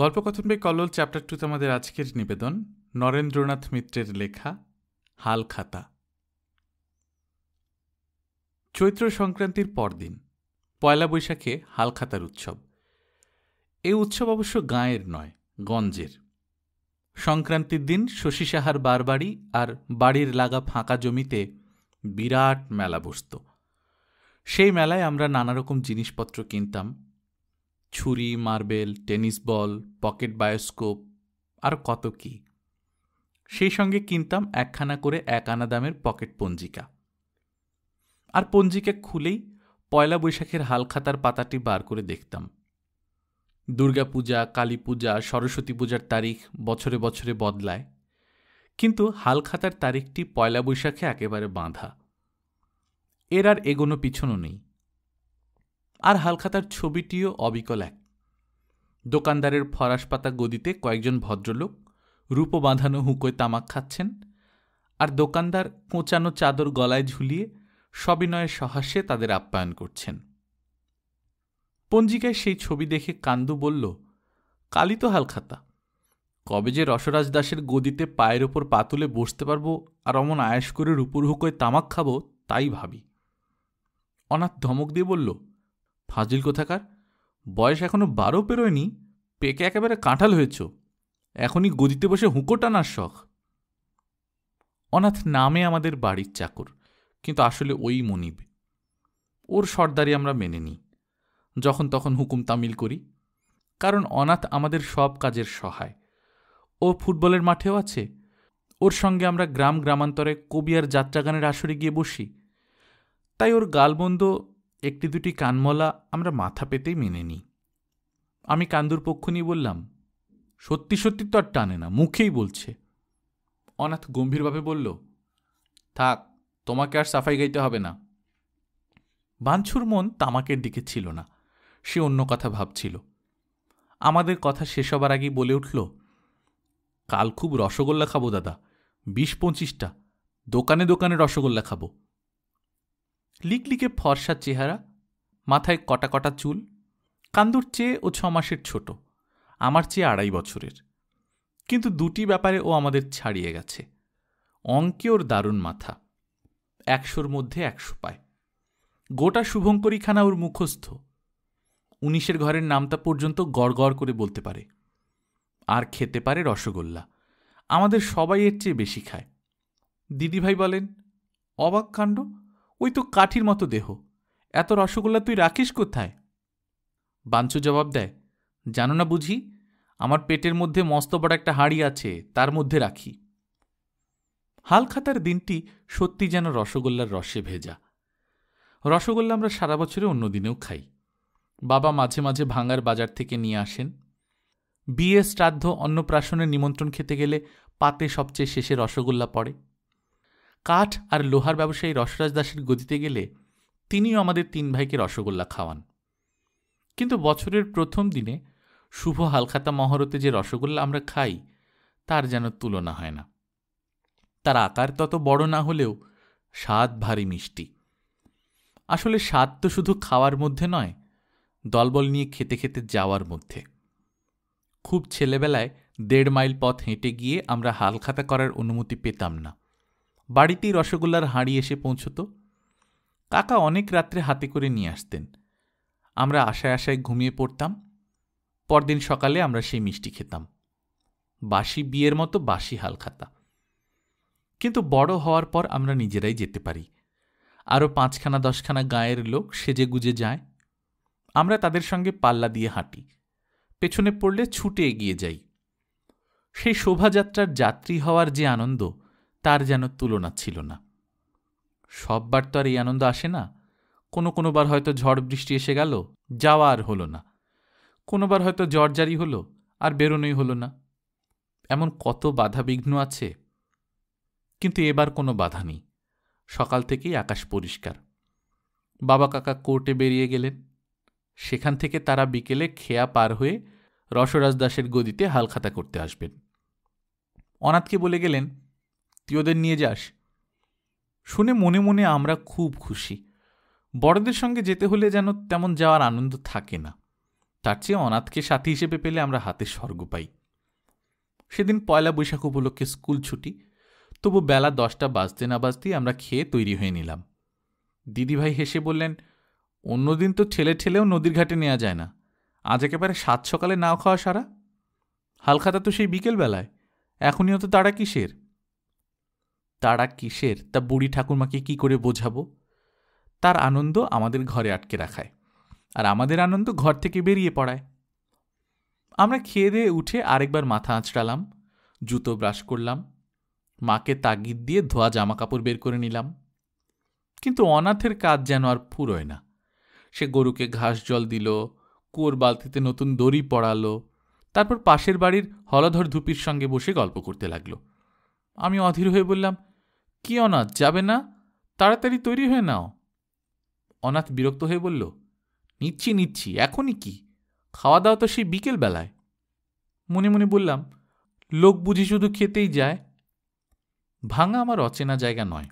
গল্পকথন বে কল্লোল চ্যাপ্টার টুতে আমাদের আজকের নিবেদন নরেন্দ্রনাথ মিত্রের লেখা হালখাতা চৈত্র সংক্রান্তির পরদিন পয়লা বৈশাখে হালখাতার উৎসব এই উৎসব অবশ্য গাঁয়ের নয় গঞ্জের সংক্রান্তির দিন শশী সাহার বারবাড়ি আর বাড়ির লাগা ফাঁকা জমিতে বিরাট মেলা বসত সেই মেলায় আমরা নানা রকম জিনিসপত্র কিনতাম ছুরি marble tennis ball pocket bioscope আর কত কি সেই সঙ্গে কিনতাম একখানা করে এক আনা দামের পকেট পঞ্জিকা আর পঞ্জিকা খুলেই পয়লা বৈশাখের হালখাতার পাতাটি বার করে দেখতাম দুর্গাপূজা কালী পূজা সরস্বতী পূজার তারিখ বছরে বছরে বদলায় কিন্তু হালখাতার তারিখটি পয়লা বৈশাখে একেবারে বাঁধা এর আর এগোনো পিছনও নেই আর হালখাতার ছবিটিও অবিকল এক দোকানদারের ফরাস পাতা গদিতে কয়েকজন ভদ্রলোক রূপো বাঁধানো হুঁকোয় তামাক খাচ্ছেন আর দোকানদার কোঁচানো চাদর গলায় ঝুলিয়ে সবিনয়ে সহাস্যে তাদের আপ্যায়ন করছেন পঞ্জিকায় সেই ছবি দেখে কান্দু বলল কালি তো হালখাতা কবে যে রসরাজ দাসের গদিতে পায়ের ওপর পা তুলে বসতে পারবো আর অমন আয়াস করে রূপুর হুকোয় তামাক খাবো তাই ভাবি অনাথ ধমক দিয়ে বলল ফাজিল কোথাকার বয়স এখনও বারো পেরোয়নি পেকে একেবারে কাঁঠাল হয়েছ এখনই গদিতে বসে হুঁকো টানার শখ অনাথ নামে আমাদের বাড়ির চাকর কিন্তু আসলে ওই মনিব ওর সর্দারি আমরা মেনে নিই যখন তখন হুকুম তামিল করি কারণ অনাথ আমাদের সব কাজের সহায় ও ফুটবলের মাঠেও আছে ওর সঙ্গে আমরা গ্রাম গ্রামান্তরে কবিয়ার যাত্রাগানের আসরে গিয়ে বসি তাই ওর গালবন্ধ একটি দুটি কানমলা আমরা মাথা পেতেই মেনে নিই আমি কান্দুর পক্ষ নিয়ে বললাম সত্যি সত্যি তো আর টানে না মুখেই বলছে অনাথ গম্ভীরভাবে বলল থাক তোমাকে আর সাফাই গাইতে হবে না বাঞ্ছুর মন তামাকের দিকে ছিল না সে অন্য কথা ভাবছিল আমাদের কথা শেষ হবার আগেই বলে উঠল কাল খুব রসগোল্লা খাবো দাদা বিশ পঁচিশটা দোকানে দোকানে রসগোল্লা খাবো লিকলিকে ফর্সা চেহারা মাথায় কটা কটা চুল কান্দুর চেয়ে ও ছ মাসের ছোট আমার চেয়ে আড়াই বছরের কিন্তু দুটি ব্যাপারে ও আমাদের ছাড়িয়ে গেছে অঙ্কে ওর দারুণ মাথা একশোর মধ্যে একশো পায় গোটা শুভঙ্করীখানা ওর মুখস্থ উনিশের ঘরের নামটা পর্যন্ত গড়গড় করে বলতে পারে আর খেতে পারে রসগোল্লা আমাদের সবাই এর চেয়ে বেশি খায় দিদিভাই বলেন অবাক কাণ্ড ওই তো কাঠির মতো দেহ এত রসগোল্লা তুই রাখিস কোথায় বাঞ্চু জবাব দেয় জানো না বুঝি আমার পেটের মধ্যে মস্ত বড় একটা হাঁড়ি আছে তার মধ্যে রাখি হালখাতার দিনটি সত্যি যেন রসগোল্লার রসে ভেজা রসগোল্লা আমরা সারা বছরে অন্য দিনেও খাই বাবা মাঝে মাঝে ভাঙার বাজার থেকে নিয়ে আসেন বিয়ে শ্রাদ্ধ অন্নপ্রাশনের নিমন্ত্রণ খেতে গেলে পাতে সবচেয়ে শেষে রসগোল্লা পড়ে কাঠ আর লোহার ব্যবসায়ী রসরাজ দাসের গদিতে গেলে তিনিও আমাদের তিন ভাইকে রসগোল্লা খাওয়ান কিন্তু বছরের প্রথম দিনে শুভ হালখাতা মহরতে যে রসগোল্লা আমরা খাই তার যেন তুলনা হয় না তার আকার তত বড় না হলেও স্বাদ ভারী মিষ্টি আসলে স্বাদ তো শুধু খাওয়ার মধ্যে নয় দলবল নিয়ে খেতে খেতে যাওয়ার মধ্যে খুব ছেলেবেলায় দেড় মাইল পথ হেঁটে গিয়ে আমরা হালখাতা করার অনুমতি পেতাম না বাড়িতেই রসগোল্লার হাঁড়ি এসে পৌঁছত কাকা অনেক রাত্রে হাতে করে নিয়ে আসতেন আমরা আশায় আশায় ঘুমিয়ে পড়তাম পরদিন সকালে আমরা সেই মিষ্টি খেতাম বাসি বিয়ের মতো বাসি হালখাতা কিন্তু বড় হওয়ার পর আমরা নিজেরাই যেতে পারি আরও পাঁচখানা দশখানা গায়ের লোক সেজে গুজে যায় আমরা তাদের সঙ্গে পাল্লা দিয়ে হাঁটি পেছনে পড়লে ছুটে এগিয়ে যাই সেই শোভাযাত্রার যাত্রী হওয়ার যে আনন্দ তার যেন তুলনা ছিল না সববার তো আর এই আনন্দ আসে না কোনো কোনোবার হয়তো ঝড় বৃষ্টি এসে গেল যাওয়া আর হলো না কোনোবার হয়তো জ্বর জারি হলো আর বেরোনোই হলো না এমন কত বাধা বিঘ্ন আছে কিন্তু এবার কোনো বাধা নেই সকাল থেকেই আকাশ পরিষ্কার বাবা কাকা কোর্টে বেরিয়ে গেলেন সেখান থেকে তারা বিকেলে খেয়া পার হয়ে রসরাজ দাসের গদিতে হালখাতা করতে আসবেন অনাথকে বলে গেলেন আত্মীয়দের নিয়ে যাস শুনে মনে মনে আমরা খুব খুশি বড়দের সঙ্গে যেতে হলে যেন তেমন যাওয়ার আনন্দ থাকে না তার চেয়ে অনাথকে সাথী হিসেবে পেলে আমরা হাতে স্বর্গ পাই সেদিন পয়লা বৈশাখ উপলক্ষে স্কুল ছুটি তবু বেলা দশটা বাজতে না বাজতেই আমরা খেয়ে তৈরি হয়ে নিলাম দিদিভাই হেসে বললেন অন্যদিন তো ঠেলে ঠেলেও নদীর ঘাটে নেওয়া যায় না আজ একেবারে সাত সকালে নাও খাওয়া সারা হালখাতা তো সেই বিকেলবেলায় এখনই অত তাড়া কিসের তারা কিসের তা বুড়ি ঠাকুরমাকে কি করে বোঝাবো তার আনন্দ আমাদের ঘরে আটকে রাখায় আর আমাদের আনন্দ ঘর থেকে বেরিয়ে পড়ায় আমরা খেয়ে দিয়ে উঠে আরেকবার মাথা আঁচড়ালাম জুতো ব্রাশ করলাম মাকে তাগিদ দিয়ে ধোয়া জামাকাপড় বের করে নিলাম কিন্তু অনাথের কাজ যেন আর ফুরোয় না সে গরুকে ঘাস জল দিল কুয়োর বালতিতে নতুন দড়ি পড়ালো তারপর পাশের বাড়ির হলধর ধুপির সঙ্গে বসে গল্প করতে লাগলো আমি অধীর হয়ে বললাম কি অনাথ যাবে না তাড়াতাড়ি তৈরি হয়ে নাও অনাথ বিরক্ত হয়ে বলল নিচ্ছি নিচ্ছি এখনই কি খাওয়া দাওয়া তো সেই বিকেল বেলায় মনে মনে বললাম লোক বুঝি শুধু খেতেই যায় ভাঙা আমার অচেনা জায়গা নয়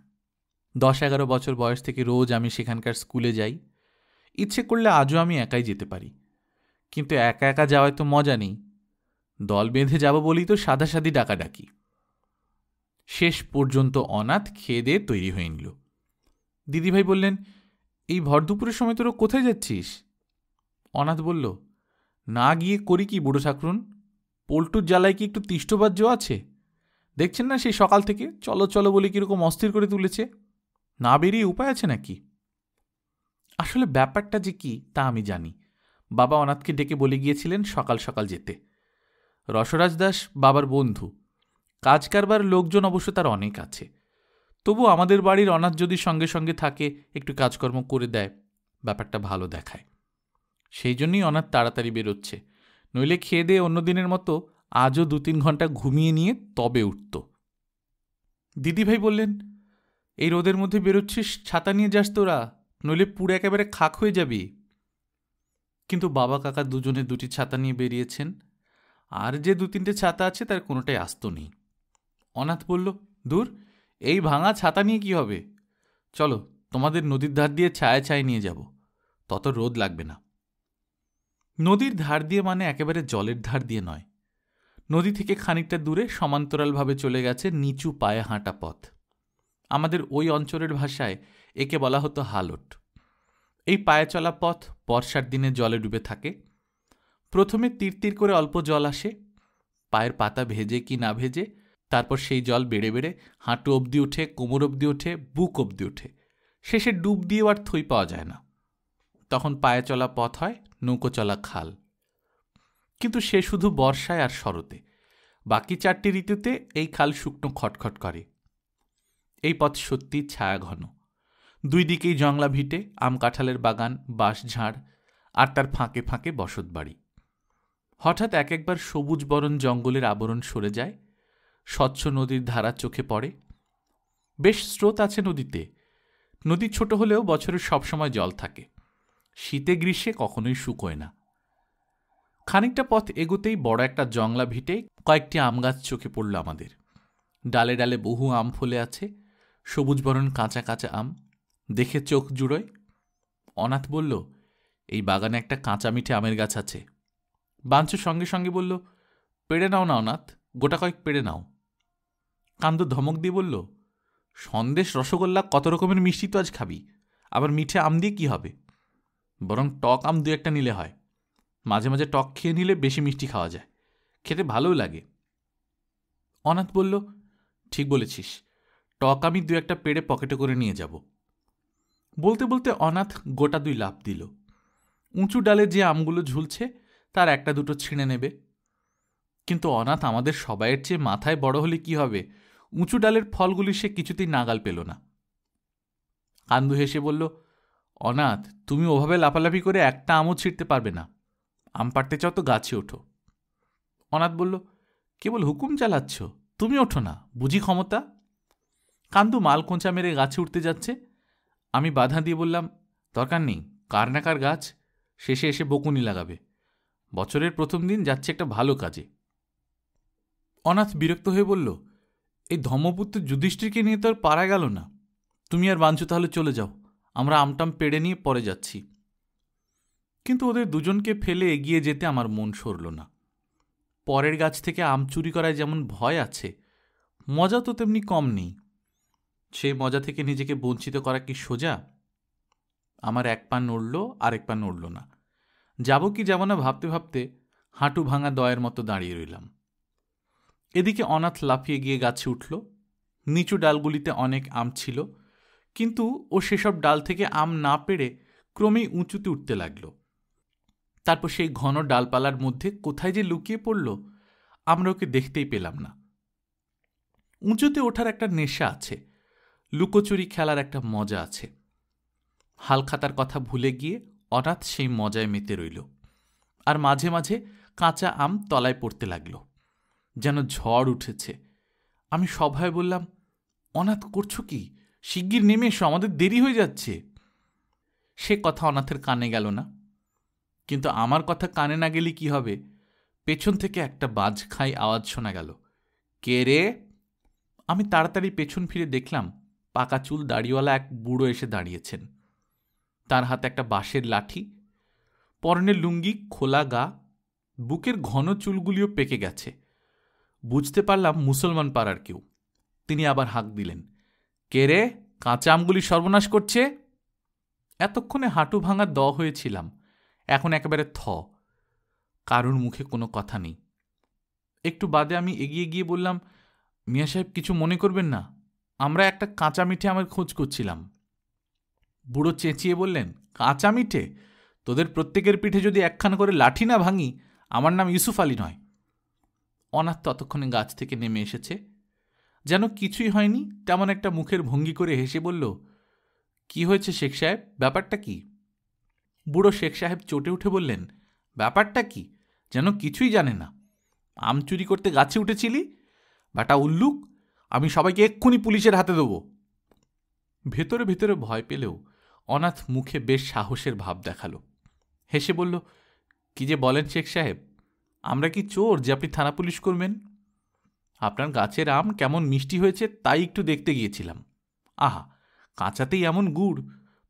দশ এগারো বছর বয়স থেকে রোজ আমি সেখানকার স্কুলে যাই ইচ্ছে করলে আজও আমি একাই যেতে পারি কিন্তু একা একা যাওয়ায় তো মজা নেই দল বেঁধে যাব বলেই তো সাদা সাদি ডাকাডাকি শেষ পর্যন্ত অনাথ খেয়ে দিয়ে তৈরি হয়ে নিল দিদিভাই বললেন এই ভর দুপুরের সময় তোরা কোথায় যাচ্ছিস অনাথ বলল না গিয়ে করি কি বুড়ো ঠাকরুন পল্টুর জ্বালায় কি একটু তিষ্টবাজ্য আছে দেখছেন না সেই সকাল থেকে চলো চলো বলে কীরকম অস্থির করে তুলেছে না বেরিয়ে উপায় আছে নাকি আসলে ব্যাপারটা যে কি তা আমি জানি বাবা অনাথকে ডেকে বলে গিয়েছিলেন সকাল সকাল যেতে রসরাজ দাস বাবার বন্ধু কাজ কারবার লোকজন অবশ্য তার অনেক আছে তবু আমাদের বাড়ির অনাথ যদি সঙ্গে সঙ্গে থাকে একটু কাজকর্ম করে দেয় ব্যাপারটা ভালো দেখায় সেই জন্যই অনাথ তাড়াতাড়ি বেরোচ্ছে নইলে খেয়ে দিয়ে অন্যদিনের মতো আজও দু তিন ঘন্টা ঘুমিয়ে নিয়ে তবে উঠত দিদিভাই বললেন এই রোদের মধ্যে বেরোচ্ছিস ছাতা নিয়ে যাস তোরা নইলে পুরো একেবারে খাক হয়ে যাবি কিন্তু বাবা কাকা দুজনে দুটি ছাতা নিয়ে বেরিয়েছেন আর যে দু তিনটে ছাতা আছে তার কোনোটাই আস্ত নেই অনাথ বলল দূর এই ভাঙা ছাতা নিয়ে কি হবে চলো তোমাদের নদীর ধার দিয়ে ছায়া ছায় নিয়ে যাব তত রোদ লাগবে না নদীর ধার দিয়ে মানে একেবারে জলের ধার দিয়ে নয় নদী থেকে খানিকটা দূরে সমান্তরালভাবে চলে গেছে নিচু পায়ে হাঁটা পথ আমাদের ওই অঞ্চলের ভাষায় একে বলা হতো হালট এই পায়ে চলা পথ বর্ষার দিনে জলে ডুবে থাকে প্রথমে তীর তীর করে অল্প জল আসে পায়ের পাতা ভেজে কি না ভেজে তারপর সেই জল বেড়ে বেড়ে হাঁটু অবধি ওঠে কোমর অবধি ওঠে বুক অবধি ওঠে শেষে ডুব দিয়েও আর থই পাওয়া যায় না তখন পায়ে চলা পথ হয় নৌকো চলা খাল কিন্তু সে শুধু বর্ষায় আর শরতে বাকি চারটি ঋতুতে এই খাল শুকনো খটখট করে এই পথ সত্যি ছায়া ঘন দুই দিকেই জংলা ভিটে আম কাঁঠালের বাগান বাঁশ ঝাড় আর তার ফাঁকে ফাঁকে বসত বাড়ি হঠাৎ এক একবার সবুজ বরণ জঙ্গলের আবরণ সরে যায় স্বচ্ছ নদীর ধারা চোখে পড়ে বেশ স্রোত আছে নদীতে নদী ছোট হলেও বছরের সবসময় জল থাকে শীতে গ্রীষ্মে কখনোই শুকোয় না খানিকটা পথ এগোতেই বড় একটা জংলা ভিটে কয়েকটি আম গাছ চোখে পড়ল আমাদের ডালে ডালে বহু আম ফলে আছে সবুজ বরণ কাঁচা কাঁচা আম দেখে চোখ জুড়োয় অনাথ বলল এই বাগানে একটা কাঁচা মিঠে আমের গাছ আছে বাঞ্চু সঙ্গে সঙ্গে বলল পেড়ে নাও না অনাথ গোটা কয়েক পেড়ে নাও কান্দ ধমক দিয়ে বলল সন্দেশ রসগোল্লা কত রকমের মিষ্টি তো আজ খাবি আবার মিঠে আম দিয়ে কি হবে বরং টক আম দু একটা নিলে হয় মাঝে মাঝে টক খেয়ে নিলে বেশি মিষ্টি খাওয়া যায় খেতে ভালোও লাগে অনাথ বলল ঠিক বলেছিস টক আমি দু একটা পেড়ে পকেটে করে নিয়ে যাব বলতে বলতে অনাথ গোটা দুই লাভ দিল উঁচু ডালে যে আমগুলো ঝুলছে তার একটা দুটো ছিঁড়ে নেবে কিন্তু অনাথ আমাদের সবাইয়ের চেয়ে মাথায় বড় হলে কি হবে উঁচু ডালের ফলগুলি সে কিছুতেই নাগাল পেল না কান্দু হেসে বলল অনাথ তুমি ওভাবে লাফালাফি করে একটা আমও ছিঁড়তে পারবে না আম পাড়তে চাও তো গাছে ওঠো অনাথ বলল কেবল হুকুম চালাচ্ছ তুমি ওঠো না বুঝি ক্ষমতা কান্দু মালকোঁচা মেরে গাছে উঠতে যাচ্ছে আমি বাধা দিয়ে বললাম দরকার নেই কার না কার গাছ শেষে এসে বকুনি লাগাবে বছরের প্রথম দিন যাচ্ছে একটা ভালো কাজে অনাথ বিরক্ত হয়ে বলল এই ধর্মপুত্র যুধিষ্ঠিরকে নিয়ে তো আর পারা গেল না তুমি আর বাঞ্চু তাহলে চলে যাও আমরা আমটাম পেড়ে নিয়ে পরে যাচ্ছি কিন্তু ওদের দুজনকে ফেলে এগিয়ে যেতে আমার মন সরল না পরের গাছ থেকে আম চুরি করায় যেমন ভয় আছে মজা তো তেমনি কম নেই সে মজা থেকে নিজেকে বঞ্চিত করা কি সোজা আমার এক পা নড়ল আরেক পা নড়ল না যাব কি যাব না ভাবতে ভাবতে হাঁটু ভাঙা দয়ের মতো দাঁড়িয়ে রইলাম এদিকে অনাথ লাফিয়ে গিয়ে গাছে উঠল নিচু ডালগুলিতে অনেক আম ছিল কিন্তু ও সেসব ডাল থেকে আম না পেরে ক্রমেই উঁচুতে উঠতে লাগল তারপর সেই ঘন ডালপালার মধ্যে কোথায় যে লুকিয়ে পড়ল আমরা ওকে দেখতেই পেলাম না উঁচুতে ওঠার একটা নেশা আছে লুকোচুরি খেলার একটা মজা আছে হালখাতার কথা ভুলে গিয়ে অনাথ সেই মজায় মেতে রইল আর মাঝে মাঝে কাঁচা আম তলায় পড়তে লাগলো যেন ঝড় উঠেছে আমি সভায় বললাম অনাথ করছো কি শিগগির নেমে এসো আমাদের দেরি হয়ে যাচ্ছে সে কথা অনাথের কানে গেল না কিন্তু আমার কথা কানে না গেলে কি হবে পেছন থেকে একটা বাজ খাই আওয়াজ শোনা গেল কে রে আমি তাড়াতাড়ি পেছন ফিরে দেখলাম পাকা চুল দাড়িওয়ালা এক বুড়ো এসে দাঁড়িয়েছেন তার হাতে একটা বাঁশের লাঠি পরনের লুঙ্গি খোলা গা বুকের ঘন চুলগুলিও পেকে গেছে বুঝতে পারলাম মুসলমান পাড়ার কেউ তিনি আবার হাঁক দিলেন কে রে কাঁচা আমগুলি সর্বনাশ করছে এতক্ষণে হাঁটু ভাঙা দ হয়েছিলাম এখন একেবারে থ কারুর মুখে কোনো কথা নেই একটু বাদে আমি এগিয়ে গিয়ে বললাম মিয়া সাহেব কিছু মনে করবেন না আমরা একটা কাঁচা মিঠে আমার খোঁজ করছিলাম বুড়ো চেঁচিয়ে বললেন কাঁচা মিঠে তোদের প্রত্যেকের পিঠে যদি একখান করে লাঠি না ভাঙি আমার নাম ইউসুফ আলী নয় অনাথ ততক্ষণে গাছ থেকে নেমে এসেছে যেন কিছুই হয়নি তেমন একটা মুখের ভঙ্গি করে হেসে বলল কি হয়েছে শেখ সাহেব ব্যাপারটা কি বুড়ো শেখ সাহেব চটে উঠে বললেন ব্যাপারটা কি যেন কিছুই জানে না আম চুরি করতে গাছে উঠেছিলি বাটা উল্লুক আমি সবাইকে এক্ষুনি পুলিশের হাতে দেবো ভেতরে ভেতরে ভয় পেলেও অনাথ মুখে বেশ সাহসের ভাব দেখালো হেসে বলল কি যে বলেন শেখ সাহেব আমরা কি চোর যে আপনি থানা পুলিশ করবেন আপনার গাছের আম কেমন মিষ্টি হয়েছে তাই একটু দেখতে গিয়েছিলাম আহা কাঁচাতেই এমন গুড়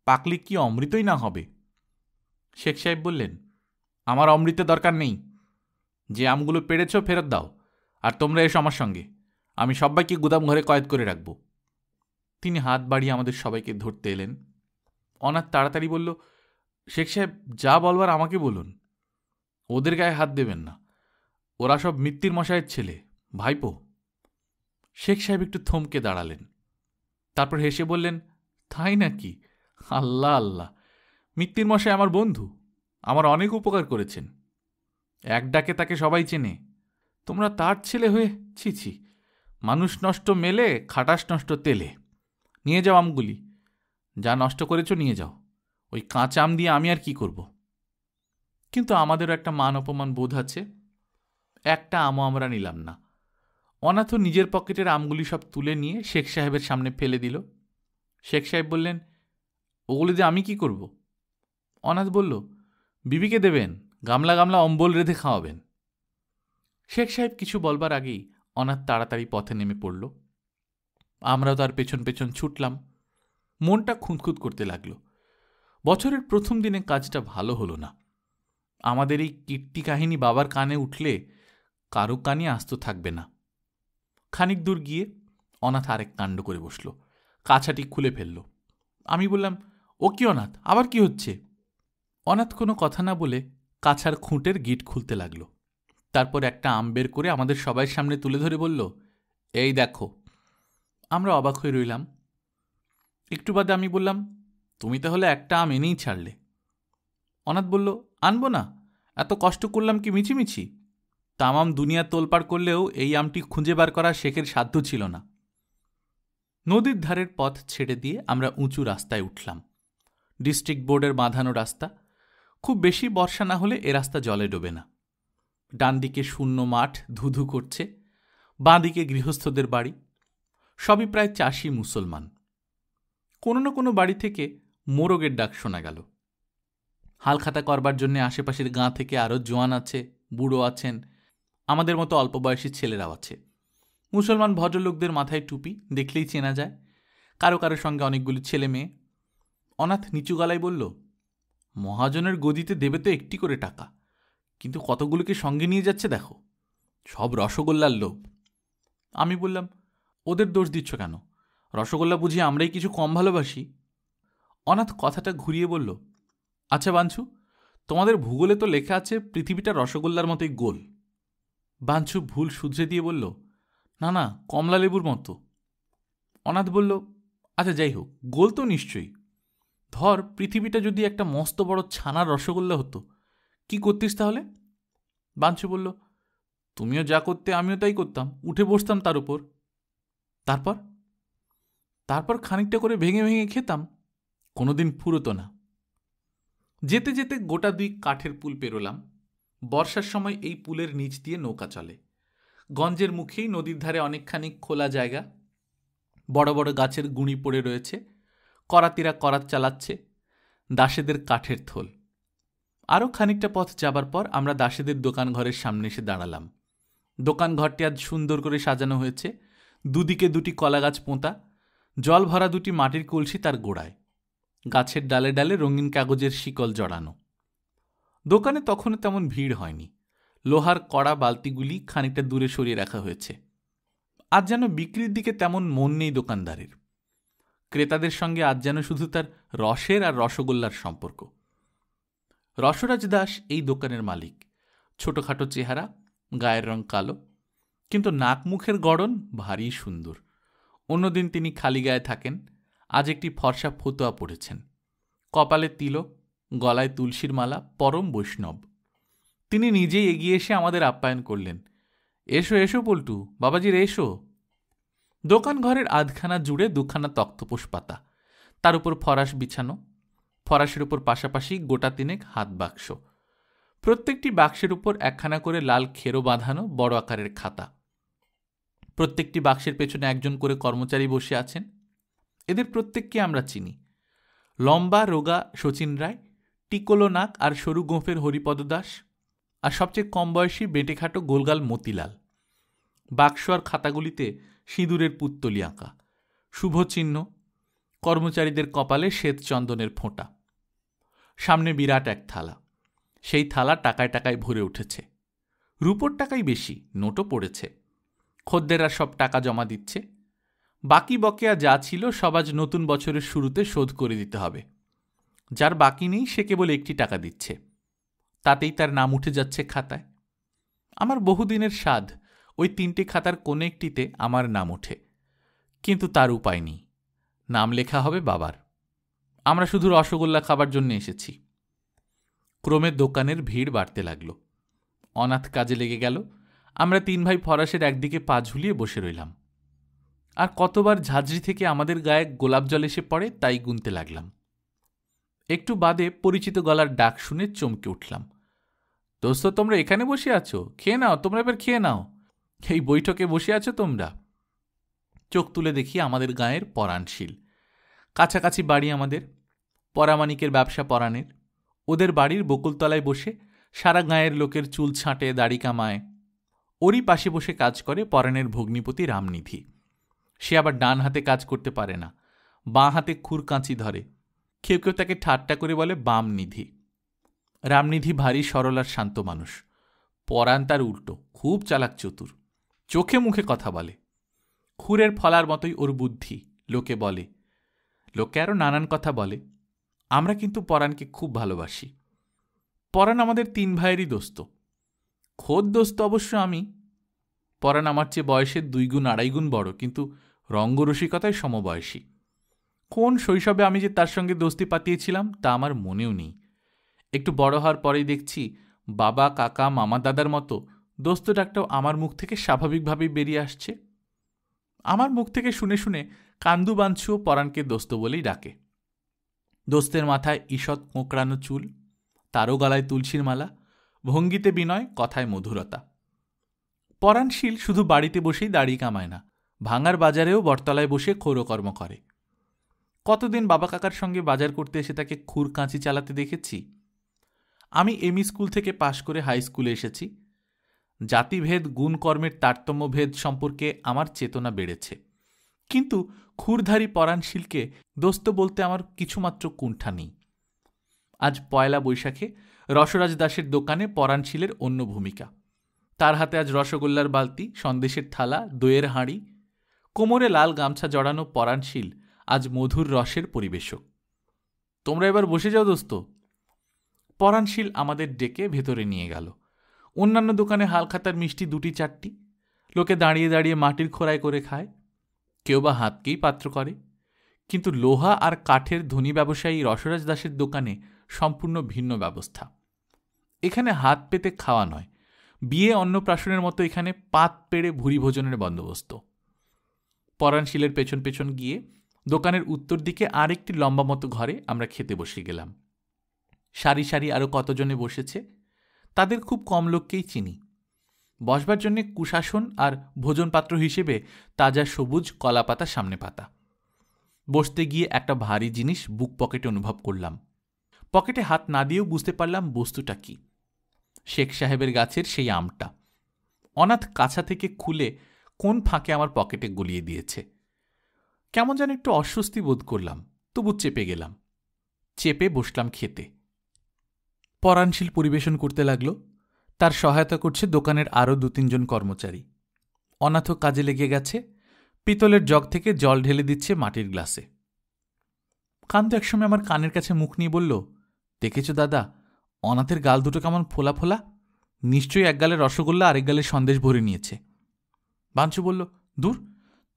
পাকলে কি অমৃতই না হবে শেখ সাহেব বললেন আমার অমৃতের দরকার নেই যে আমগুলো পেরেছ ফেরত দাও আর তোমরা এসো আমার সঙ্গে আমি সবাইকে গুদাম ঘরে কয়েদ করে রাখব তিনি হাত বাড়িয়ে আমাদের সবাইকে ধরতে এলেন অনাথ তাড়াতাড়ি বলল শেখ সাহেব যা বলবার আমাকে বলুন ওদের গায়ে হাত দেবেন না ওরা সব মিত্তির মশায়ের ছেলে ভাইপো শেখ সাহেব একটু থমকে দাঁড়ালেন তারপর হেসে বললেন তাই নাকি আল্লাহ আল্লাহ মৃত্যুর মশাই আমার বন্ধু আমার অনেক উপকার করেছেন এক ডাকে তাকে সবাই চেনে তোমরা তার ছেলে হয়ে ছি ছি মানুষ নষ্ট মেলে খাটাস নষ্ট তেলে নিয়ে যাও আমগুলি যা নষ্ট করেছ নিয়ে যাও ওই কাঁচা আম দিয়ে আমি আর কি করব কিন্তু আমাদেরও একটা মান অপমান বোধ আছে একটা আমও আমরা নিলাম না অনাথ নিজের পকেটের আমগুলি সব তুলে নিয়ে শেখ সাহেবের সামনে ফেলে দিল শেখ সাহেব বললেন ওগুলি দিয়ে আমি কি করব অনাথ বলল বিবিকে দেবেন গামলা গামলা অম্বল রেধে খাওয়াবেন শেখ সাহেব কিছু বলবার আগেই অনাথ তাড়াতাড়ি পথে নেমে পড়ল আমরাও তার পেছন পেছন ছুটলাম মনটা খুঁতখুঁত করতে লাগল বছরের প্রথম দিনে কাজটা ভালো হলো না আমাদের এই কীর্তি কাহিনী বাবার কানে উঠলে কারো কানে আস্ত থাকবে না খানিক দূর গিয়ে অনাথ আরেক কাণ্ড করে বসল কাছাটি খুলে ফেলল আমি বললাম ও কি অনাথ আবার কি হচ্ছে অনাথ কোনো কথা না বলে কাছার খুঁটের গিট খুলতে লাগলো তারপর একটা আম বের করে আমাদের সবাই সামনে তুলে ধরে বলল এই দেখো আমরা অবাক হয়ে রইলাম একটু বাদে আমি বললাম তুমি তাহলে একটা আম এনেই ছাড়লে অনাথ বলল আনবো না এত কষ্ট করলাম কি মিছিমিছি তামাম দুনিয়া তোলপাড় করলেও এই আমটি খুঁজে বার করা শেখের সাধ্য ছিল না নদীর ধারের পথ ছেড়ে দিয়ে আমরা উঁচু রাস্তায় উঠলাম ডিস্ট্রিক্ট বোর্ডের বাঁধানো রাস্তা খুব বেশি বর্ষা না হলে এ রাস্তা জলে ডোবে না ডান দিকে শূন্য মাঠ ধুধু করছে বাঁদিকে গৃহস্থদের বাড়ি সবই প্রায় চাষি মুসলমান কোনো না কোনো বাড়ি থেকে মোরগের ডাক শোনা গেল হালখাতা করবার জন্যে আশেপাশের গাঁ থেকে আরও জোয়ান আছে বুড়ো আছেন আমাদের মতো অল্প বয়সী ছেলেরাও আছে মুসলমান ভদ্রলোকদের মাথায় টুপি দেখলেই চেনা যায় কারো কারো সঙ্গে অনেকগুলি ছেলে মেয়ে অনাথ নিচু গলায় বলল মহাজনের গদিতে দেবে তো একটি করে টাকা কিন্তু কতগুলোকে সঙ্গে নিয়ে যাচ্ছে দেখো সব রসগোল্লার লোভ আমি বললাম ওদের দোষ দিচ্ছ কেন রসগোল্লা বুঝি আমরাই কিছু কম ভালোবাসি অনাথ কথাটা ঘুরিয়ে বলল আচ্ছা বাঞ্ছু তোমাদের ভূগোলে তো লেখা আছে পৃথিবীটা রসগোল্লার মতোই গোল বাঞ্ছু ভুল শুধরে দিয়ে বলল না না কমলা লেবুর মতো অনাথ বলল আচ্ছা যাই হোক গোল তো নিশ্চয়ই ধর পৃথিবীটা যদি একটা মস্ত বড় ছানার রসগোল্লা হতো কি করতিস তাহলে বাঞ্ছু বলল তুমিও যা করতে আমিও তাই করতাম উঠে বসতাম তার উপর তারপর তারপর খানিকটা করে ভেঙে ভেঙে খেতাম কোনোদিন ফুরতো না যেতে যেতে গোটা দুই কাঠের পুল পেরোলাম বর্ষার সময় এই পুলের নিচ দিয়ে নৌকা চলে গঞ্জের মুখেই নদীর ধারে অনেকখানি খোলা জায়গা বড় বড় গাছের গুঁড়ি পড়ে রয়েছে করাতিরা করাত চালাচ্ছে দাসেদের কাঠের থোল আরও খানিকটা পথ যাবার পর আমরা দাসেদের দোকান ঘরের সামনে এসে দাঁড়ালাম দোকান ঘরটি আজ সুন্দর করে সাজানো হয়েছে দুদিকে দুটি কলা গাছ পোঁতা জল ভরা দুটি মাটির কলসি তার গোড়ায় গাছের ডালে ডালে রঙিন কাগজের শিকল জড়ানো দোকানে তখন তেমন ভিড় হয়নি লোহার কড়া বালতিগুলি খানিকটা দূরে সরিয়ে রাখা হয়েছে আজ যেন বিক্রির দিকে তেমন মন নেই দোকানদারের ক্রেতাদের সঙ্গে আজ যেন শুধু তার রসের আর রসগোল্লার সম্পর্ক রসরাজ দাস এই দোকানের মালিক ছোটখাটো চেহারা গায়ের রং কালো কিন্তু নাক মুখের গড়ন ভারী সুন্দর অন্যদিন তিনি খালি গায়ে থাকেন আজ একটি ফর্সা ফতোয়া পড়েছেন কপালে তিলক গলায় তুলসীর মালা পরম বৈষ্ণব তিনি নিজেই এগিয়ে এসে আমাদের আপ্যায়ন করলেন এসো এসো পল্টু বাবাজির এসো দোকান ঘরের আধখানা জুড়ে দুখানা তক্তপোষ পাতা তার উপর ফরাস বিছানো ফরাসের উপর পাশাপাশি গোটা তিনেক হাত বাক্স প্রত্যেকটি বাক্সের উপর একখানা করে লাল খেরো বাঁধানো বড় আকারের খাতা প্রত্যেকটি বাক্সের পেছনে একজন করে কর্মচারী বসে আছেন এদের প্রত্যেককে আমরা চিনি লম্বা রোগা শচীন রায় টিকলো নাক আর সরু গোঁফের হরিপদ দাস আর সবচেয়ে কম বয়সী বেঁটেখাটো গোলগাল মতিলাল বাক্স আর খাতাগুলিতে সিঁদুরের পুত্তলি আঁকা শুভচিহ্ন কর্মচারীদের কপালে শ্বেতচন্দনের ফোঁটা সামনে বিরাট এক থালা সেই থালা টাকায় টাকায় ভরে উঠেছে রুপোর টাকাই বেশি নোটও পড়েছে খদ্দেরা সব টাকা জমা দিচ্ছে বাকি বকেয়া যা ছিল সব আজ নতুন বছরের শুরুতে শোধ করে দিতে হবে যার বাকি নেই সে কেবল একটি টাকা দিচ্ছে তাতেই তার নাম উঠে যাচ্ছে খাতায় আমার বহুদিনের স্বাদ ওই তিনটি খাতার কোনো একটিতে আমার নাম ওঠে কিন্তু তার উপায় নেই নাম লেখা হবে বাবার আমরা শুধু রসগোল্লা খাবার জন্য এসেছি ক্রমে দোকানের ভিড় বাড়তে লাগল অনাথ কাজে লেগে গেল আমরা তিন ভাই ফরাসের একদিকে পা ঝুলিয়ে বসে রইলাম আর কতবার ঝাঁঝরি থেকে আমাদের গায়ে গোলাপ জল এসে পড়ে তাই গুনতে লাগলাম একটু বাদে পরিচিত গলার ডাক শুনে চমকে উঠলাম দোস্ত তোমরা এখানে বসে আছো খেয়ে নাও তোমরা এবার খেয়ে নাও এই বৈঠকে বসে আছো তোমরা চোখ তুলে দেখি আমাদের গায়ের পরাণশীল কাছাকাছি বাড়ি আমাদের পরামানিকের ব্যবসা পরাণের ওদের বাড়ির বকুলতলায় বসে সারা গায়ের লোকের চুল ছাঁটে দাড়ি কামায় ওরই পাশে বসে কাজ করে পরাণের ভগ্নিপতি রামনিধি সে আবার ডান হাতে কাজ করতে পারে না বাঁ হাতে খুর কাঁচি ধরে কেউ কেউ তাকে ঠাট্টা করে বলে বামনিধি রামনিধি ভারী সরল আর শান্ত মানুষ পরাণ তার উল্টো খুব চালাক চতুর চোখে মুখে কথা বলে খুরের ফলার মতোই ওর বুদ্ধি লোকে বলে লোকে আরও নানান কথা বলে আমরা কিন্তু পরাণকে খুব ভালোবাসি পরাণ আমাদের তিন ভাইয়েরই দোস্ত খোদ দোস্ত অবশ্য আমি পরাণ আমার চেয়ে বয়সের দুই গুণ আড়াই গুণ বড় কিন্তু রঙ্গরসিকতায় সমবয়সী কোন শৈশবে আমি যে তার সঙ্গে দোস্তি পাতিয়েছিলাম তা আমার মনেও নেই একটু বড় হওয়ার পরেই দেখছি বাবা কাকা মামা দাদার মতো দোস্ত ডাকটাও আমার মুখ থেকে স্বাভাবিকভাবেই বেরিয়ে আসছে আমার মুখ থেকে শুনে শুনে কান্দু বাঞ্ছুও পরাণকে দোস্ত বলেই ডাকে দোস্তের মাথায় ঈষৎ কোঁকড়ানো চুল তারও গলায় তুলসীর মালা ভঙ্গিতে বিনয় কথায় মধুরতা পরাণশীল শুধু বাড়িতে বসেই দাড়ি কামায় না ভাঙার বাজারেও বটতলায় বসে ক্ষৌরকর্ম করে কতদিন বাবা কাকার সঙ্গে বাজার করতে এসে তাকে খুর কাঁচি চালাতে দেখেছি আমি এমই স্কুল থেকে পাশ করে হাই স্কুলে এসেছি জাতিভেদ গুণকর্মের ভেদ সম্পর্কে আমার চেতনা বেড়েছে কিন্তু ক্ষুরধারী পরাণশীলকে দোস্ত বলতে আমার কিছুমাত্র কুণ্ঠা নেই আজ পয়লা বৈশাখে রসরাজ দাসের দোকানে পরাণশীলের অন্য ভূমিকা তার হাতে আজ রসগোল্লার বালতি সন্দেশের থালা দইয়ের হাঁড়ি কোমরে লাল গামছা জড়ানো পরাণশীল আজ মধুর রসের পরিবেশক তোমরা এবার বসে যাও দোস্ত পরাণশীল আমাদের ডেকে ভেতরে নিয়ে গেল অন্যান্য দোকানে হালখাতার মিষ্টি দুটি চারটি লোকে দাঁড়িয়ে দাঁড়িয়ে মাটির খোড়াই করে খায় কেউ বা হাতকেই পাত্র করে কিন্তু লোহা আর কাঠের ধনী ব্যবসায়ী রসরাজ দাসের দোকানে সম্পূর্ণ ভিন্ন ব্যবস্থা এখানে হাত পেতে খাওয়া নয় বিয়ে অন্নপ্রাশনের মতো এখানে পাত পেড়ে ভুরি ভোজনের বন্দোবস্ত পরাণশীলের পেছন পেছন গিয়ে দোকানের উত্তর দিকে আরেকটি লম্বা মতো ঘরে আমরা খেতে বসে গেলাম সারি সারি আরও কতজনে বসেছে তাদের খুব কম লোককেই চিনি বসবার জন্যে কুশাসন আর ভোজনপাত্র হিসেবে তাজা সবুজ কলাপাতা সামনে পাতা বসতে গিয়ে একটা ভারী জিনিস বুক পকেটে অনুভব করলাম পকেটে হাত না দিয়েও বুঝতে পারলাম বস্তুটা কি শেখ সাহেবের গাছের সেই আমটা অনাথ কাছা থেকে খুলে কোন ফাঁকে আমার পকেটে গলিয়ে দিয়েছে কেমন যেন একটু অস্বস্তি বোধ করলাম তবু চেপে গেলাম চেপে বসলাম খেতে পরাণশীল পরিবেশন করতে লাগল তার সহায়তা করছে দোকানের আরও দু তিনজন কর্মচারী অনাথ কাজে লেগে গেছে পিতলের জগ থেকে জল ঢেলে দিচ্ছে মাটির গ্লাসে কান্ত একসময় আমার কানের কাছে মুখ নিয়ে বলল দেখেছো দাদা অনাথের গাল দুটো কেমন ফোলা ফোলা নিশ্চয়ই এক গালে রসগোল্লা আরেক গালে সন্দেশ ভরে নিয়েছে বাঞ্চু বলল দূর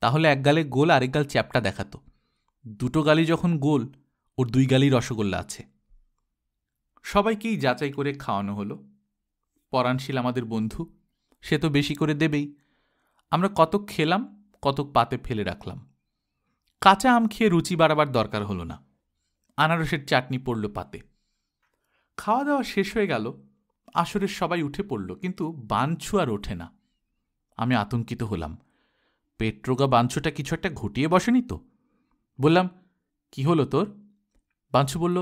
তাহলে এক গালে গোল আরেক গাল চ্যাপটা দেখাতো দুটো গালি যখন গোল ওর দুই গালি রসগোল্লা আছে সবাইকেই যাচাই করে খাওয়ানো হলো পরাণশীল আমাদের বন্ধু সে তো বেশি করে দেবেই আমরা কতক খেলাম কতক পাতে ফেলে রাখলাম কাঁচা আম খেয়ে রুচি বাড়াবার দরকার হলো না আনারসের চাটনি পড়ল পাতে খাওয়া দাওয়া শেষ হয়ে গেল আসরের সবাই উঠে পড়ল কিন্তু বানছু আর ওঠে না আমি আতঙ্কিত হলাম পেট্রোগা বাঞ্ছুটা কিছু একটা ঘটিয়ে বসেনি তো বললাম কি হলো তোর বাঞ্ছু বলল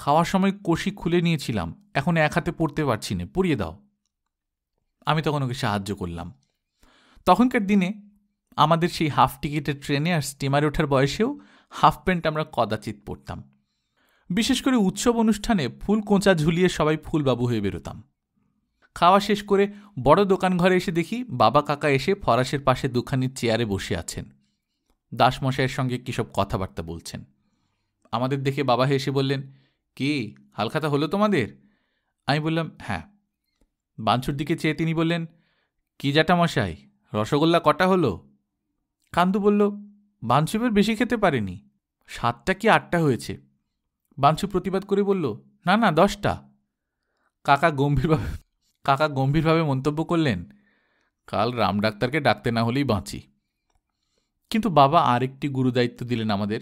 খাওয়ার সময় কষি খুলে নিয়েছিলাম এখন এক হাতে পড়তে পারছি না পরিয়ে দাও আমি তখন ওকে সাহায্য করলাম তখনকার দিনে আমাদের সেই হাফ টিকিটের ট্রেনে আর স্টিমারে ওঠার বয়সেও হাফ প্যান্ট আমরা কদাচিৎ পরতাম বিশেষ করে উৎসব অনুষ্ঠানে ফুল কোঁচা ঝুলিয়ে সবাই ফুলবাবু হয়ে বেরোতাম খাওয়া শেষ করে বড় দোকান ঘরে এসে দেখি বাবা কাকা এসে ফরাসের পাশে দুখানি চেয়ারে বসে আছেন দাসমশাইয়ের সঙ্গে কিসব কথাবার্তা বলছেন আমাদের দেখে বাবা হেসে বললেন কি হালখাতা হলো তোমাদের আমি বললাম হ্যাঁ বাঞ্ছুর দিকে চেয়ে তিনি বললেন কি মশাই রসগোল্লা কটা হলো কান্দু বলল বাঞ্ছুবের বেশি খেতে পারেনি সাতটা কি আটটা হয়েছে বাঞ্ছু প্রতিবাদ করে বলল না না দশটা কাকা গম্ভীরভাবে কাকা গম্ভীরভাবে মন্তব্য করলেন কাল রাম ডাক্তারকে ডাকতে না হলেই বাঁচি কিন্তু বাবা আরেকটি গুরুদায়িত্ব দিলেন আমাদের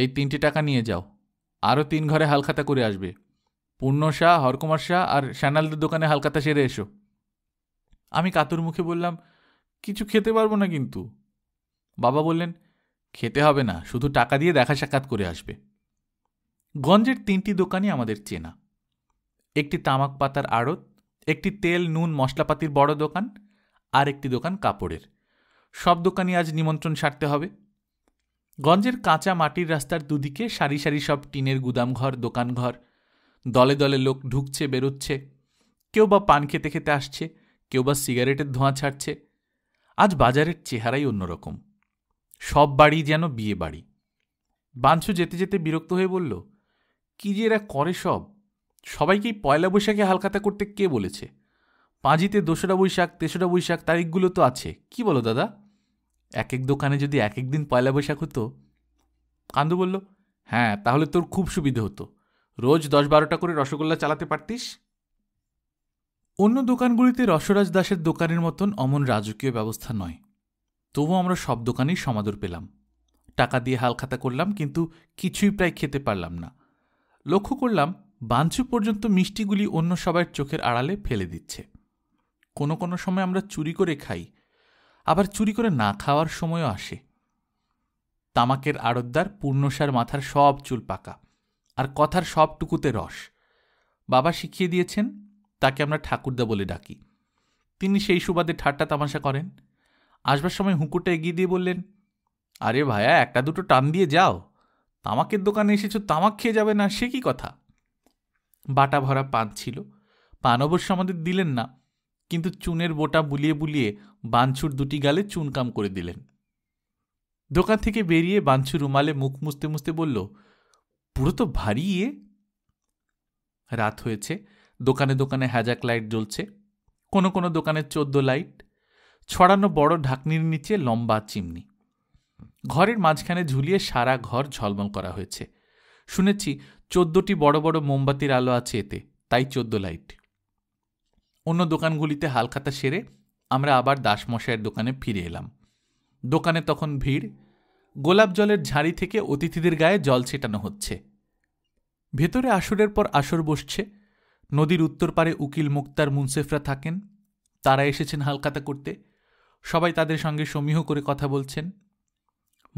এই তিনটি টাকা নিয়ে যাও আরও তিন ঘরে হালখাতা করে আসবে পূর্ণ শাহ হরকুমার শাহ আর শ্যানালদের দোকানে হালখাতা সেরে এসো আমি কাতুর মুখে বললাম কিছু খেতে পারবো না কিন্তু বাবা বললেন খেতে হবে না শুধু টাকা দিয়ে দেখা সাক্ষাৎ করে আসবে গঞ্জের তিনটি দোকানই আমাদের চেনা একটি তামাক পাতার আড়ত একটি তেল নুন মশলাপাতির বড় দোকান আর একটি দোকান কাপড়ের সব দোকানই আজ নিমন্ত্রণ সারতে হবে গঞ্জের কাঁচা মাটির রাস্তার দুদিকে সারি সারি সব টিনের গুদামঘর দোকানঘর দলে দলে লোক ঢুকছে বেরোচ্ছে কেউ বা পান খেতে খেতে আসছে কেউ বা সিগারেটের ধোঁয়া ছাড়ছে আজ বাজারের চেহারাই অন্যরকম সব বাড়ি যেন বিয়ে বাড়ি বাঞ্ছু যেতে যেতে বিরক্ত হয়ে বলল কি যে এরা করে সব সবাইকেই পয়লা বৈশাখে হালখাতা করতে কে বলেছে পাঁজিতে দোসরা বৈশাখ তেসরা বৈশাখ তারিখগুলো তো আছে কি বলো দাদা এক এক দোকানে যদি এক এক দিন পয়লা বৈশাখ হতো কান্দু বলল হ্যাঁ তাহলে তোর খুব সুবিধে হতো রোজ দশ বারোটা করে রসগোল্লা চালাতে পারতিস অন্য দোকানগুলিতে রসরাজ দাসের দোকানের মতন অমন রাজকীয় ব্যবস্থা নয় তবু আমরা সব দোকানেই সমাদর পেলাম টাকা দিয়ে হালখাতা করলাম কিন্তু কিছুই প্রায় খেতে পারলাম না লক্ষ্য করলাম বাঞ্ছু পর্যন্ত মিষ্টিগুলি অন্য সবার চোখের আড়ালে ফেলে দিচ্ছে কোনো কোনো সময় আমরা চুরি করে খাই আবার চুরি করে না খাওয়ার সময়ও আসে তামাকের আড়তদার পূর্ণসার মাথার সব চুল পাকা আর কথার সবটুকুতে রস বাবা শিখিয়ে দিয়েছেন তাকে আমরা ঠাকুরদা বলে ডাকি তিনি সেই সুবাদে ঠাট্টা তামাশা করেন আসবার সময় হুঁকুটা এগিয়ে দিয়ে বললেন আরে ভায়া একটা দুটো টান দিয়ে যাও তামাকের দোকানে এসেছ তামাক খেয়ে যাবে না সে কি কথা বাটা ভরা পান ছিল পান অবশ্য আমাদের দিলেন না কিন্তু চুনের বোটা বুলিয়ে বুলিয়ে বাঞ্ছুর দুটি গালে চুনকাম করে দিলেন দোকান থেকে বেরিয়ে বাঞ্ছু রুমালে মুখ মুছতে মুছতে বলল পুরো তো ভারী ইয়ে রাত হয়েছে দোকানে দোকানে হ্যাজাক লাইট জ্বলছে কোনো কোনো দোকানে চোদ্দ লাইট ছড়ানো বড় ঢাকনির নিচে লম্বা চিমনি ঘরের মাঝখানে ঝুলিয়ে সারা ঘর ঝলমল করা হয়েছে শুনেছি চোদ্দটি বড় বড় মোমবাতির আলো আছে এতে তাই চোদ্দ লাইট অন্য দোকানগুলিতে হালখাতা সেরে আমরা আবার দাসমশাইয়ের দোকানে ফিরে এলাম দোকানে তখন ভিড় গোলাপ জলের ঝাড়ি থেকে অতিথিদের গায়ে জল ছেটানো হচ্ছে ভেতরে আসরের পর আসর বসছে নদীর উত্তর পারে উকিল মুক্তার মুনসেফরা থাকেন তারা এসেছেন হালখাতা করতে সবাই তাদের সঙ্গে সমীহ করে কথা বলছেন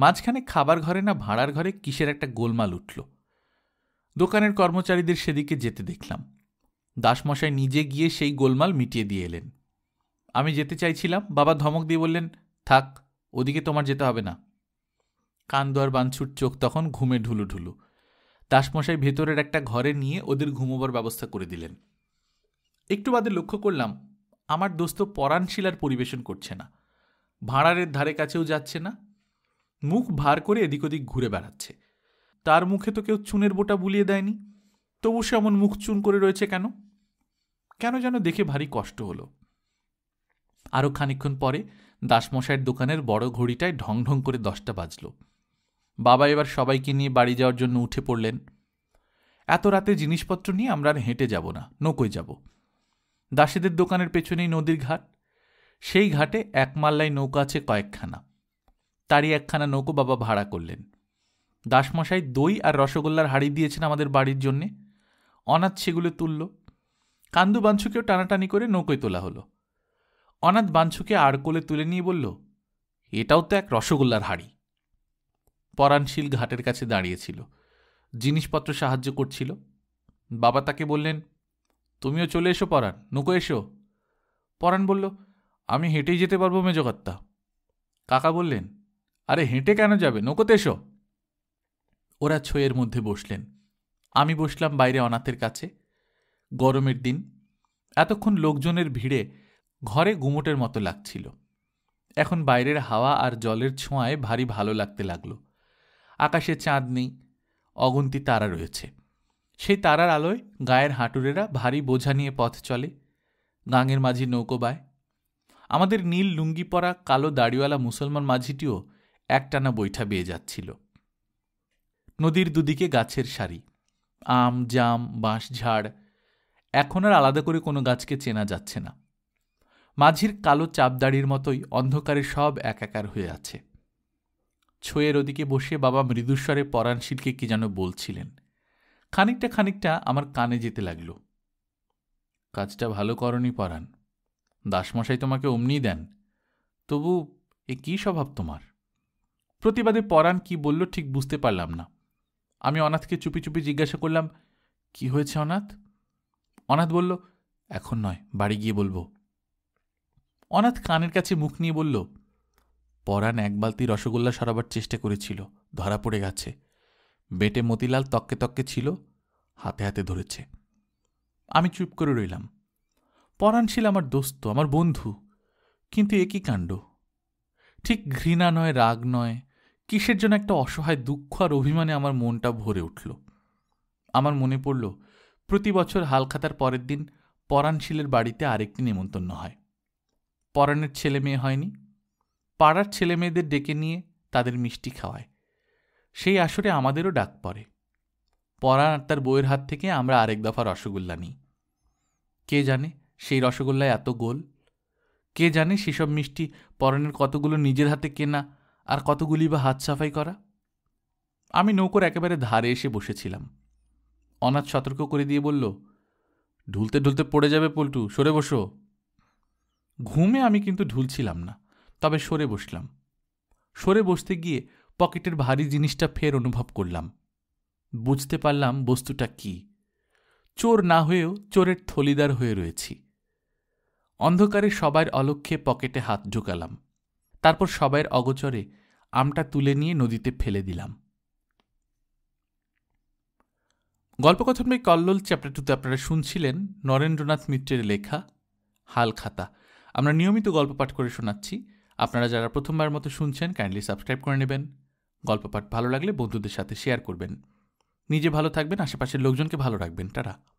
মাঝখানে খাবার ঘরে না ভাড়ার ঘরে কিসের একটা গোলমাল উঠল দোকানের কর্মচারীদের সেদিকে যেতে দেখলাম দাসমশাই নিজে গিয়ে সেই গোলমাল মিটিয়ে দিয়ে এলেন আমি যেতে চাইছিলাম বাবা ধমক দিয়ে বললেন থাক ওদিকে তোমার যেতে হবে না কান্দোয়ার বাঞ্ছুর চোখ তখন ঘুমে ঢুলু ঢুলু দাসমশাই ভেতরের একটা ঘরে নিয়ে ওদের ঘুমোবার ব্যবস্থা করে দিলেন একটু বাদে লক্ষ্য করলাম আমার দোস্ত পরাণ শিলার পরিবেশন করছে না ভাঁড়ারের ধারে কাছেও যাচ্ছে না মুখ ভার করে এদিক ওদিক ঘুরে বেড়াচ্ছে তার মুখে তো কেউ চুনের বোটা বুলিয়ে দেয়নি তবু সে এমন মুখ চুন করে রয়েছে কেন কেন যেন দেখে ভারী কষ্ট হলো আরও খানিক্ষণ পরে দাসমশাইয়ের দোকানের বড় ঘড়িটায় ঢং ঢং করে দশটা বাজল বাবা এবার সবাইকে নিয়ে বাড়ি যাওয়ার জন্য উঠে পড়লেন এত রাতে জিনিসপত্র নিয়ে আমরা আর হেঁটে যাব না নৌকোয় যাব দাসীদের দোকানের পেছনেই নদীর ঘাট সেই ঘাটে একমাল্লায় নৌকা আছে কয়েকখানা তারই একখানা নৌকো বাবা ভাড়া করলেন দাসমশাই দই আর রসগোল্লার হাড়ি দিয়েছেন আমাদের বাড়ির জন্যে অনাথ সেগুলো তুলল কান্দু বাঞ্ছুকেও টানাটানি করে নৌকোয় তোলা হলো অনাথ বাঞ্ছুকে আর কোলে তুলে নিয়ে বলল এটাও তো এক রসগোল্লার হাড়ি পরাণশীল ঘাটের কাছে দাঁড়িয়েছিল জিনিসপত্র সাহায্য করছিল বাবা তাকে বললেন তুমিও চলে এসো পরাণ নৌকো এসো পরাণ বলল আমি হেঁটেই যেতে পারবো মেজকর্তা কাকা বললেন আরে হেঁটে কেন যাবে নৌকোতে এসো ওরা ছয়ের মধ্যে বসলেন আমি বসলাম বাইরে অনাথের কাছে গরমের দিন এতক্ষণ লোকজনের ভিড়ে ঘরে গুমোটের মতো লাগছিল এখন বাইরের হাওয়া আর জলের ছোঁয়ায় ভারী ভালো লাগতে লাগলো আকাশে চাঁদ নেই অগন্তি তারা রয়েছে সেই তারার আলোয় গায়ের হাঁটুরেরা ভারী বোঝা নিয়ে পথ চলে গাঙের মাঝি নৌকো বায় আমাদের নীল লুঙ্গি পরা কালো দাড়িওয়ালা মুসলমান মাঝিটিও একটানা বৈঠা বেয়ে যাচ্ছিল নদীর দুদিকে গাছের সারি আম জাম বাঁশ ঝাড় এখন আর আলাদা করে কোনো গাছকে চেনা যাচ্ছে না মাঝির কালো চাপদাড়ির মতোই অন্ধকারে সব একাকার হয়ে আছে ছয়ের ওদিকে বসে বাবা মৃদুস্বরে পরাণশীলকে কি যেন বলছিলেন খানিকটা খানিকটা আমার কানে যেতে লাগল কাজটা ভালো করনি পরাণ দাসমশাই তোমাকে অমনি দেন তবু এ কী স্বভাব তোমার প্রতিবাদে পরাণ কি বলল ঠিক বুঝতে পারলাম না আমি অনাথকে চুপি চুপি জিজ্ঞাসা করলাম কি হয়েছে অনাথ অনাথ বলল এখন নয় বাড়ি গিয়ে বলবো অনাথ কানের কাছে মুখ নিয়ে বলল পরাণ এক বালতি রসগোল্লা সরাবার চেষ্টা করেছিল ধরা পড়ে গেছে বেটে মতিলাল তককে তককে ছিল হাতে হাতে ধরেছে আমি চুপ করে রইলাম পরাণ ছিল আমার দোস্ত আমার বন্ধু কিন্তু একই কাণ্ড ঠিক ঘৃণা নয় রাগ নয় কিসের জন্য একটা অসহায় দুঃখ আর অভিমানে আমার মনটা ভরে উঠল আমার মনে পড়ল প্রতি বছর হালখাতার পরের দিন পরাণশীলের বাড়িতে আরেকটি নেমন্তন্ন হয় পরাণের ছেলে মেয়ে হয়নি পাড়ার ছেলে মেয়েদের ডেকে নিয়ে তাদের মিষ্টি খাওয়ায় সেই আসরে আমাদেরও ডাক পড়ে পরাণ আর তার বইয়ের হাত থেকে আমরা আরেক দফা রসগোল্লা নিই কে জানে সেই রসগোল্লায় এত গোল কে জানে সেসব মিষ্টি পরাণের কতগুলো নিজের হাতে কেনা আর কতগুলি বা হাত সাফাই করা আমি নৌকোর একেবারে ধারে এসে বসেছিলাম অনাথ সতর্ক করে দিয়ে বলল ঢুলতে ঢুলতে পড়ে যাবে পল্টু সরে বসো ঘুমে আমি কিন্তু ঢুলছিলাম না তবে সরে বসলাম সরে বসতে গিয়ে পকেটের ভারী জিনিসটা ফের অনুভব করলাম বুঝতে পারলাম বস্তুটা কি চোর না হয়েও চোরের থলিদার হয়ে রয়েছি অন্ধকারে সবার অলক্ষ্যে পকেটে হাত ঢুকালাম তারপর সবাইয়ের অগোচরে আমটা তুলে নিয়ে নদীতে ফেলে দিলাম গল্পকথনময় কল্লোল চ্যাপ্টার টুতে আপনারা শুনছিলেন নরেন্দ্রনাথ মিত্রের লেখা হাল খাতা আমরা নিয়মিত গল্প পাঠ করে শোনাচ্ছি আপনারা যারা প্রথমবার মতো শুনছেন কাইন্ডলি সাবস্ক্রাইব করে নেবেন গল্প পাঠ ভালো লাগলে বন্ধুদের সাথে শেয়ার করবেন নিজে ভালো থাকবেন আশেপাশের লোকজনকে ভালো রাখবেন তারা